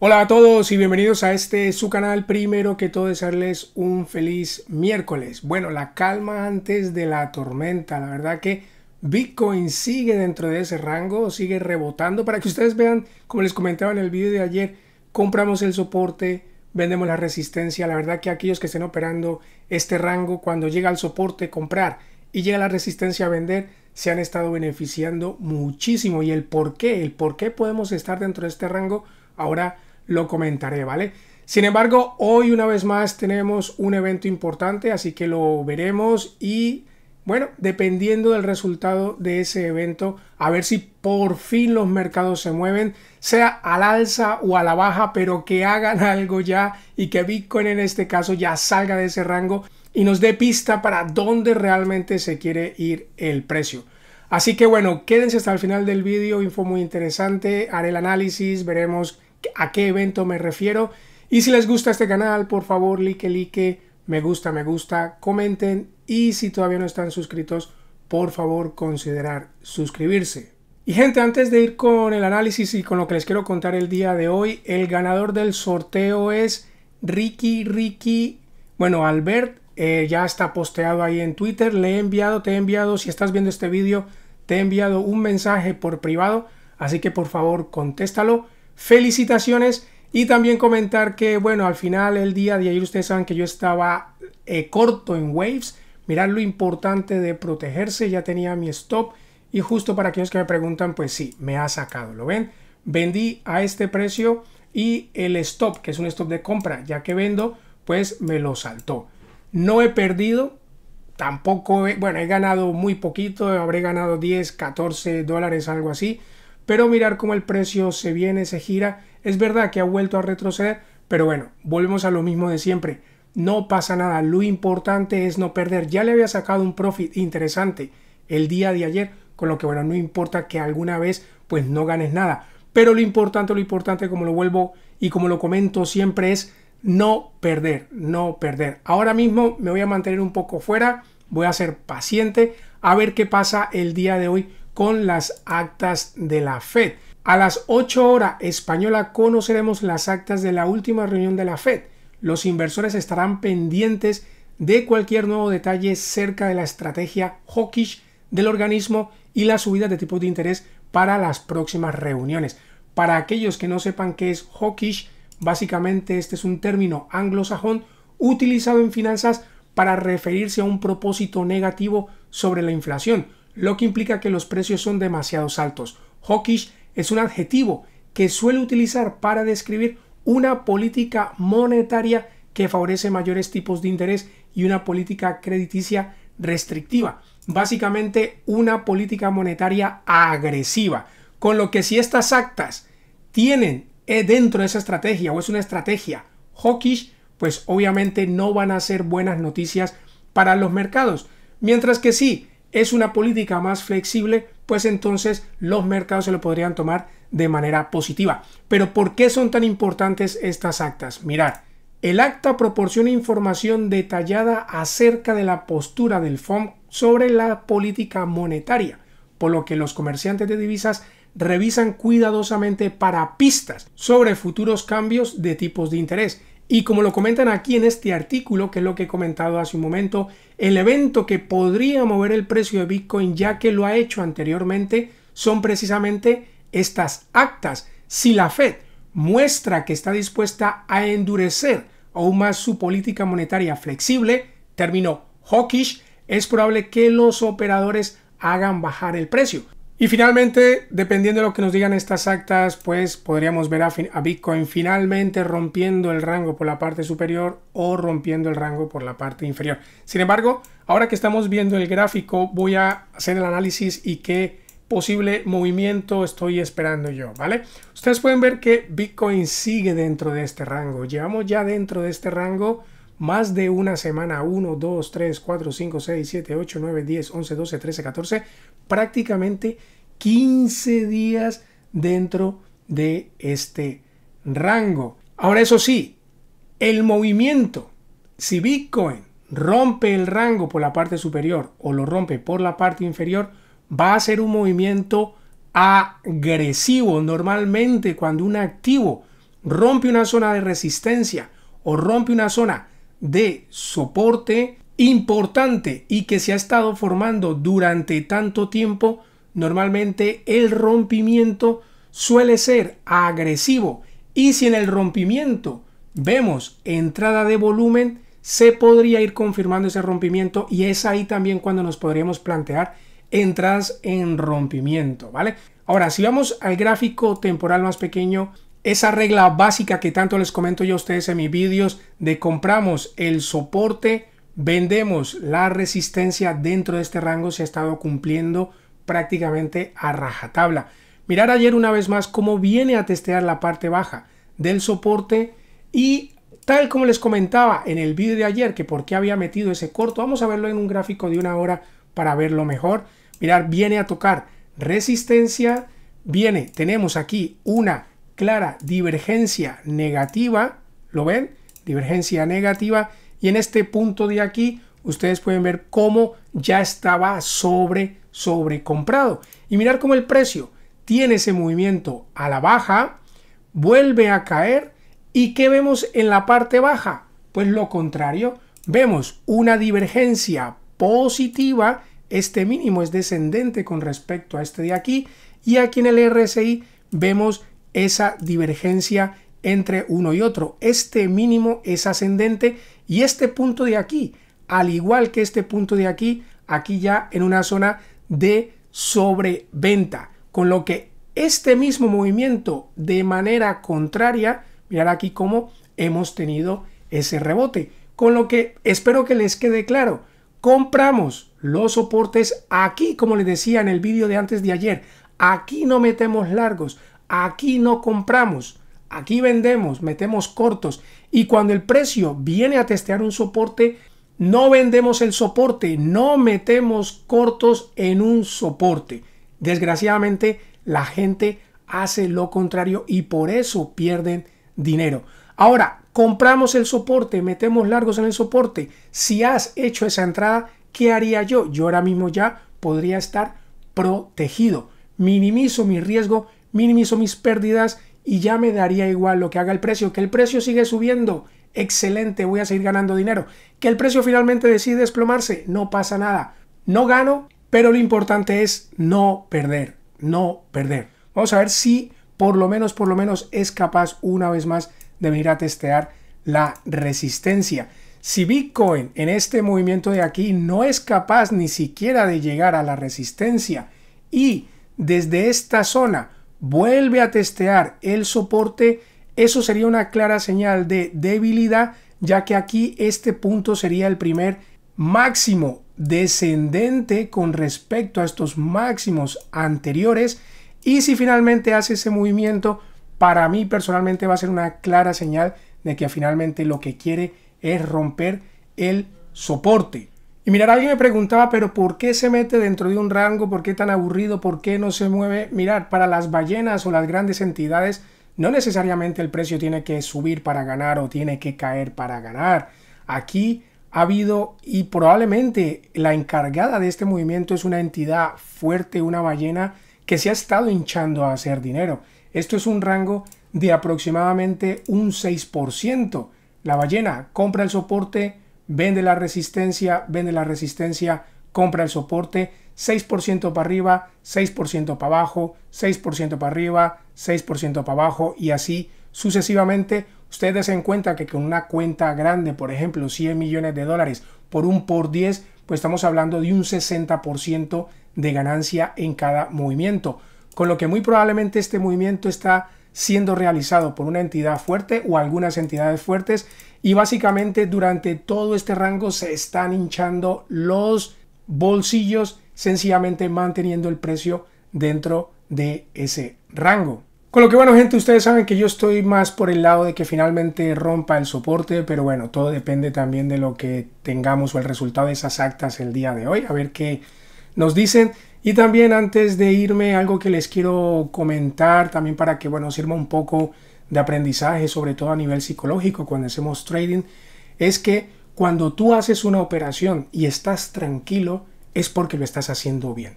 Hola a todos y bienvenidos a este su canal. Primero que todo desearles un feliz miércoles. Bueno, la calma antes de la tormenta. La verdad que Bitcoin sigue dentro de ese rango, sigue rebotando. Para que ustedes vean, como les comentaba en el vídeo de ayer, compramos el soporte, vendemos la resistencia. La verdad que aquellos que estén operando este rango, cuando llega al soporte comprar y llega la resistencia a vender, se han estado beneficiando muchísimo. Y el por qué, el por qué podemos estar dentro de este rango, ahora lo comentaré, ¿vale? Sin embargo, hoy una vez más tenemos un evento importante, así que lo veremos y bueno, dependiendo del resultado de ese evento, a ver si por fin los mercados se mueven, sea al alza o a la baja, pero que hagan algo ya y que Bitcoin en este caso ya salga de ese rango y nos dé pista para dónde realmente se quiere ir el precio. Así que bueno, quédense hasta el final del vídeo, info muy interesante, haré el análisis, veremos a qué evento me refiero. Y si les gusta este canal, por favor, like, like, me gusta, me gusta, comenten y si todavía no están suscritos, por favor, considerar suscribirse. Y gente, antes de ir con el análisis y con lo que les quiero contar el día de hoy, el ganador del sorteo es Ricky Ricky, bueno, Albert, eh, ya está posteado ahí en Twitter, le he enviado, te he enviado, si estás viendo este vídeo, te he enviado un mensaje por privado, así que por favor, contéstalo felicitaciones y también comentar que, bueno, al final el día de ayer ustedes saben que yo estaba eh, corto en waves. Mirad lo importante de protegerse, ya tenía mi stop y justo para aquellos que me preguntan, pues sí, me ha sacado, ¿lo ven? Vendí a este precio y el stop, que es un stop de compra, ya que vendo, pues me lo saltó. No he perdido, tampoco, bueno, he ganado muy poquito, habré ganado 10, 14 dólares, algo así pero mirar cómo el precio se viene, se gira. Es verdad que ha vuelto a retroceder, pero bueno, volvemos a lo mismo de siempre. No pasa nada, lo importante es no perder. Ya le había sacado un profit interesante el día de ayer, con lo que bueno, no importa que alguna vez pues no ganes nada. Pero lo importante, lo importante, como lo vuelvo y como lo comento siempre, es no perder, no perder. Ahora mismo me voy a mantener un poco fuera, voy a ser paciente, a ver qué pasa el día de hoy con las actas de la Fed. A las 8 horas española conoceremos las actas de la última reunión de la Fed. Los inversores estarán pendientes de cualquier nuevo detalle cerca de la estrategia hawkish del organismo y la subida de tipos de interés para las próximas reuniones. Para aquellos que no sepan qué es hawkish, básicamente este es un término anglosajón utilizado en finanzas para referirse a un propósito negativo sobre la inflación lo que implica que los precios son demasiado altos. Hawkish es un adjetivo que suele utilizar para describir una política monetaria que favorece mayores tipos de interés y una política crediticia restrictiva. Básicamente una política monetaria agresiva, con lo que si estas actas tienen eh, dentro de esa estrategia o es una estrategia hawkish, pues obviamente no van a ser buenas noticias para los mercados. Mientras que sí, es una política más flexible, pues entonces los mercados se lo podrían tomar de manera positiva. Pero ¿por qué son tan importantes estas actas? Mirad, el acta proporciona información detallada acerca de la postura del FOM sobre la política monetaria, por lo que los comerciantes de divisas revisan cuidadosamente para pistas sobre futuros cambios de tipos de interés y como lo comentan aquí en este artículo, que es lo que he comentado hace un momento, el evento que podría mover el precio de Bitcoin, ya que lo ha hecho anteriormente, son precisamente estas actas. Si la Fed muestra que está dispuesta a endurecer aún más su política monetaria flexible, término hawkish, es probable que los operadores hagan bajar el precio. Y finalmente, dependiendo de lo que nos digan estas actas, pues podríamos ver a, Bitcoin finalmente rompiendo el rango por la parte superior o rompiendo el rango por la parte inferior. Sin embargo, ahora que estamos viendo el gráfico, voy a hacer el análisis y qué posible movimiento estoy esperando yo, ¿vale? Ustedes pueden ver que Bitcoin sigue dentro de este rango. Llevamos ya dentro de este rango más de una semana, 1, 2, 3, 4, 5, 6, 7, 8, 9, 10, 11, 12, 13, 14, prácticamente 15 días dentro de este rango. Ahora eso sí, el movimiento, si Bitcoin rompe el rango por la parte superior o lo rompe por la parte inferior, va a ser un movimiento agresivo. Normalmente cuando un activo rompe una zona de resistencia o rompe una zona de soporte, importante y que se ha estado formando durante tanto tiempo, normalmente el rompimiento suele ser agresivo y si en el rompimiento vemos entrada de volumen, se podría ir confirmando ese rompimiento y es ahí también cuando nos podríamos plantear entradas en rompimiento, ¿vale? Ahora, si vamos al gráfico temporal más pequeño, esa regla básica que tanto les comento yo a ustedes en mis vídeos de compramos el soporte, Vendemos la resistencia dentro de este rango, se ha estado cumpliendo prácticamente a rajatabla. Mirar ayer una vez más cómo viene a testear la parte baja del soporte y tal como les comentaba en el vídeo de ayer que por qué había metido ese corto, vamos a verlo en un gráfico de una hora para verlo mejor. Mirar, viene a tocar resistencia, viene, tenemos aquí una clara divergencia negativa, ¿lo ven? Divergencia negativa y en este punto de aquí, ustedes pueden ver cómo ya estaba sobre, comprado. Y mirar cómo el precio tiene ese movimiento a la baja, vuelve a caer. ¿Y qué vemos en la parte baja? Pues lo contrario, vemos una divergencia positiva. Este mínimo es descendente con respecto a este de aquí. Y aquí en el RSI vemos esa divergencia entre uno y otro. Este mínimo es ascendente y este punto de aquí, al igual que este punto de aquí, aquí ya en una zona de sobreventa, con lo que este mismo movimiento de manera contraria, mirar aquí cómo hemos tenido ese rebote, con lo que espero que les quede claro, compramos los soportes aquí, como les decía en el vídeo de antes de ayer, aquí no metemos largos, aquí no compramos, aquí vendemos, metemos cortos y cuando el precio viene a testear un soporte, no vendemos el soporte, no metemos cortos en un soporte. Desgraciadamente, la gente hace lo contrario y por eso pierden dinero. Ahora, compramos el soporte, metemos largos en el soporte. Si has hecho esa entrada, ¿qué haría yo? Yo ahora mismo ya podría estar protegido. Minimizo mi riesgo, minimizo mis pérdidas y ya me daría igual lo que haga el precio. Que el precio sigue subiendo, excelente, voy a seguir ganando dinero. Que el precio finalmente decide desplomarse, no pasa nada. No gano, pero lo importante es no perder, no perder. Vamos a ver si por lo menos, por lo menos es capaz una vez más de venir a testear la resistencia. Si Bitcoin en este movimiento de aquí no es capaz ni siquiera de llegar a la resistencia y desde esta zona vuelve a testear el soporte, eso sería una clara señal de debilidad, ya que aquí este punto sería el primer máximo descendente con respecto a estos máximos anteriores. Y si finalmente hace ese movimiento, para mí personalmente va a ser una clara señal de que finalmente lo que quiere es romper el soporte. Y mirar, alguien me preguntaba, pero ¿por qué se mete dentro de un rango? ¿Por qué tan aburrido? ¿Por qué no se mueve? Mirar, para las ballenas o las grandes entidades, no necesariamente el precio tiene que subir para ganar o tiene que caer para ganar. Aquí ha habido y probablemente la encargada de este movimiento es una entidad fuerte, una ballena que se ha estado hinchando a hacer dinero. Esto es un rango de aproximadamente un 6%. La ballena compra el soporte vende la resistencia, vende la resistencia, compra el soporte, 6% para arriba, 6% para abajo, 6% para arriba, 6% para abajo y así sucesivamente. Ustedes se cuenta que con una cuenta grande, por ejemplo, 100 millones de dólares por un por 10, pues estamos hablando de un 60% de ganancia en cada movimiento. Con lo que muy probablemente este movimiento está siendo realizado por una entidad fuerte o algunas entidades fuertes y básicamente durante todo este rango se están hinchando los bolsillos sencillamente manteniendo el precio dentro de ese rango. Con lo que bueno gente, ustedes saben que yo estoy más por el lado de que finalmente rompa el soporte, pero bueno, todo depende también de lo que tengamos o el resultado de esas actas el día de hoy, a ver qué nos dicen. Y también antes de irme, algo que les quiero comentar también para que, bueno, sirva un poco de aprendizaje, sobre todo a nivel psicológico cuando hacemos trading, es que cuando tú haces una operación y estás tranquilo, es porque lo estás haciendo bien.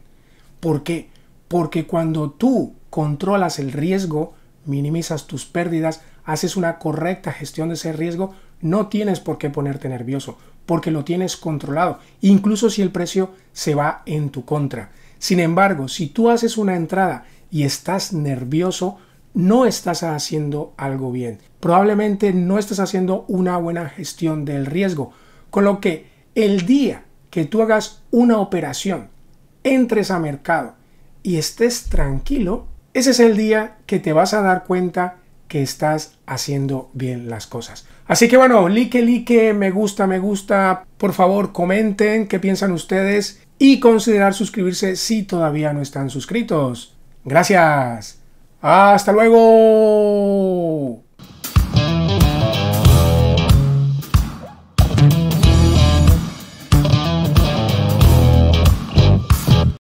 ¿Por qué? Porque cuando tú controlas el riesgo, minimizas tus pérdidas, haces una correcta gestión de ese riesgo, no tienes por qué ponerte nervioso, porque lo tienes controlado, incluso si el precio se va en tu contra. Sin embargo, si tú haces una entrada y estás nervioso, no estás haciendo algo bien. Probablemente no estás haciendo una buena gestión del riesgo. Con lo que el día que tú hagas una operación, entres a mercado y estés tranquilo, ese es el día que te vas a dar cuenta que estás haciendo bien las cosas. Así que bueno, like, like, me gusta, me gusta, por favor, comenten qué piensan ustedes y considerar suscribirse si todavía no están suscritos. Gracias. Hasta luego.